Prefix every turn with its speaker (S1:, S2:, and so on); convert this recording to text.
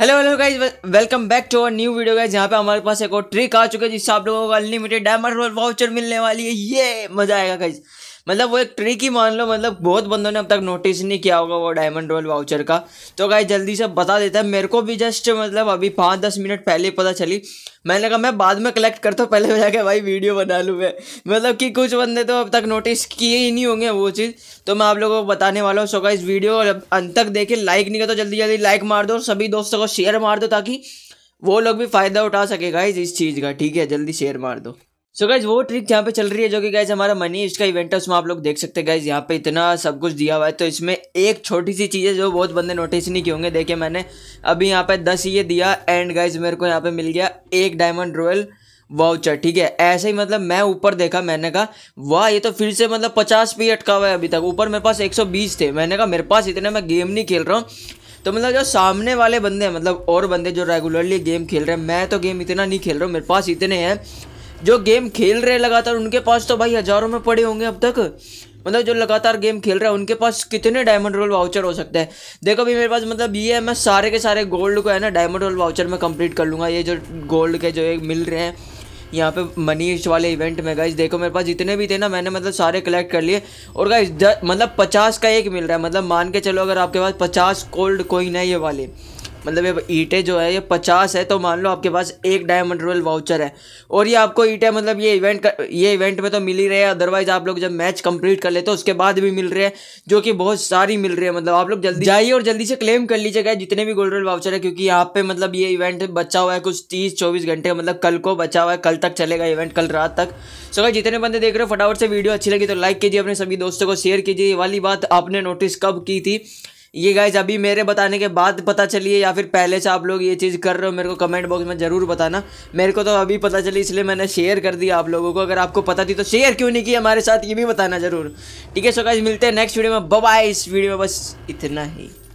S1: hello hello guys welcome back to our new video guys यहाँ पे हमारे पास एक और ट्रिक आ चुका है जिससे आप लोगों को अनलिमिटेड डायमंड वाउचर मिलने वाली है ये मजा आएगा गाइज मतलब वो एक ट्रिक ही मान लो मतलब बहुत बंदों ने अब तक नोटिस नहीं किया होगा वो डायमंड रोल वाउचर का तो गाय जल्दी से बता देता है मेरे को भी जस्ट मतलब अभी पाँच दस मिनट पहले पता चली मैंने कहा मैं बाद में कलेक्ट करता हूँ पहले जाके भाई वीडियो बना लूँ मैं मतलब कि कुछ बंदे तो अब तक नोटिस किए ही नहीं होंगे वो चीज़ तो मैं आप लोगों को बताने वाला हूँ सो इस वीडियो अंत तक देखे लाइक नहीं कर तो जल्दी जल्दी लाइक मार दो और सभी दोस्तों को शेयर मार दो ताकि वो लोग भी फ़ायदा उठा सके गाइज इस चीज़ का ठीक है जल्दी शेयर मार दो सो so गाइज वो ट्रिक यहाँ पे चल रही है जो कि गाइज हमारा मनी इसका इवेंट है उसमें आप लोग देख सकते हैं गाइज यहाँ पे इतना सब कुछ दिया हुआ है तो इसमें एक छोटी सी चीज़ है जो बहुत बंदे नोटिस नहीं किए होंगे देखिए मैंने अभी यहाँ पे दस ये दिया एंड गाइज मेरे को यहाँ पे मिल गया एक डायमंड रॉयल वाउचर ठीक है ऐसे ही मतलब मैं ऊपर देखा मैंने कहा वाह ये तो फिर से मतलब पचास पे अटका हुआ है अभी तक ऊपर मेरे पास बीस थे मैंने कहा मेरे पास इतने मैं गेम नहीं खेल रहा हूँ तो मतलब जो सामने वाले बंदे हैं मतलब और बंदे जो रेगुलरली गेम खेल रहे हैं मैं तो गेम इतना नहीं खेल रहा हूँ मेरे पास इतने हैं जो गेम खेल रहे लगातार उनके पास तो भाई हज़ारों में पड़े होंगे अब तक मतलब जो लगातार गेम खेल रहा है उनके पास कितने डायमंड रोल वाउचर हो सकते हैं देखो भाई मेरे पास मतलब ये है मैं सारे के सारे गोल्ड को है ना डायमंड रोल वाउचर में कंप्लीट कर लूँगा ये जो गोल्ड के जो ये मिल रहे हैं यहाँ पे मनीष वाले इवेंट में गाइज देखो मेरे पास जितने भी थे ना मैंने मतलब सारे कलेक्ट कर लिए और गाइज मतलब पचास का एक मिल रहा है मतलब मान के चलो अगर आपके पास पचास गोल्ड कोइन है ये वाले मतलब ये ईटे जो है ये पचास है तो मान लो आपके पास एक डायमंड रॉयल वाउचर है और ये आपको ईटे मतलब ये इवेंट कर, ये इवेंट में तो मिल ही रहे हैं अदरवाइज आप लोग जब मैच कंप्लीट कर लेते हो उसके बाद भी मिल रहे हैं जो कि बहुत सारी मिल रही है मतलब आप लोग जल्दी जाइए और जल्दी से क्लेम कर लीजिएगा जितने भी गोल्ड रॉयल वाउचर है क्योंकि यहाँ पे मतलब ये इवेंट बचा हुआ है कुछ तीस चौबीस घंटे मतलब कल को बचा हुआ है कल तक चलेगा इवेंट कल रात तक सो भाई जितने बंदे देख रहे हो फटाफट से वीडियो अच्छी लगी तो लाइक कीजिए अपने सभी दोस्तों को शेयर कीजिए वाली बात आपने नोटिस कब की थी ये गाइज अभी मेरे बताने के बाद पता चली है या फिर पहले से आप लोग ये चीज़ कर रहे हो मेरे को कमेंट बॉक्स में ज़रूर बताना मेरे को तो अभी पता चली इसलिए मैंने शेयर कर दिया आप लोगों को अगर आपको पता थी तो शेयर क्यों नहीं किया हमारे साथ ये भी बताना ज़रूर ठीक है सो गाइज मिलते हैं नेक्स्ट वीडियो में बबाई इस वीडियो में बस इतना ही